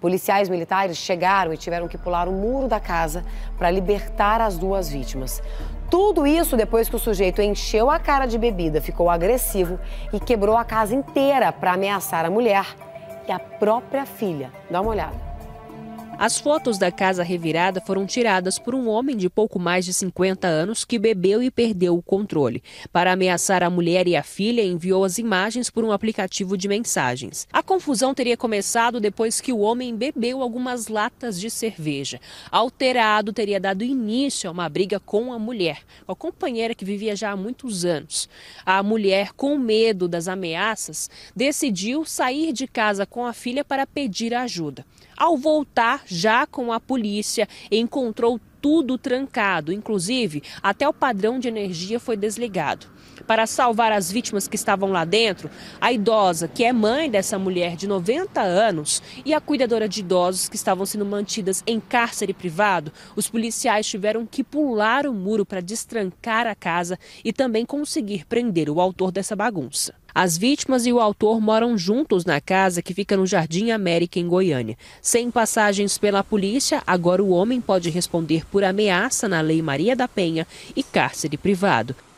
Policiais militares chegaram e tiveram que pular o muro da casa para libertar as duas vítimas. Tudo isso depois que o sujeito encheu a cara de bebida, ficou agressivo e quebrou a casa inteira para ameaçar a mulher e a própria filha. Dá uma olhada. As fotos da casa revirada foram tiradas por um homem de pouco mais de 50 anos que bebeu e perdeu o controle. Para ameaçar a mulher e a filha, enviou as imagens por um aplicativo de mensagens. A confusão teria começado depois que o homem bebeu algumas latas de cerveja. Alterado, teria dado início a uma briga com a mulher, a companheira que vivia já há muitos anos. A mulher, com medo das ameaças, decidiu sair de casa com a filha para pedir ajuda. Ao voltar, já com a polícia, encontrou tudo trancado, inclusive até o padrão de energia foi desligado. Para salvar as vítimas que estavam lá dentro, a idosa, que é mãe dessa mulher de 90 anos, e a cuidadora de idosos que estavam sendo mantidas em cárcere privado, os policiais tiveram que pular o muro para destrancar a casa e também conseguir prender o autor dessa bagunça. As vítimas e o autor moram juntos na casa que fica no Jardim América, em Goiânia. Sem passagens pela polícia, agora o homem pode responder por ameaça na Lei Maria da Penha e cárcere privado.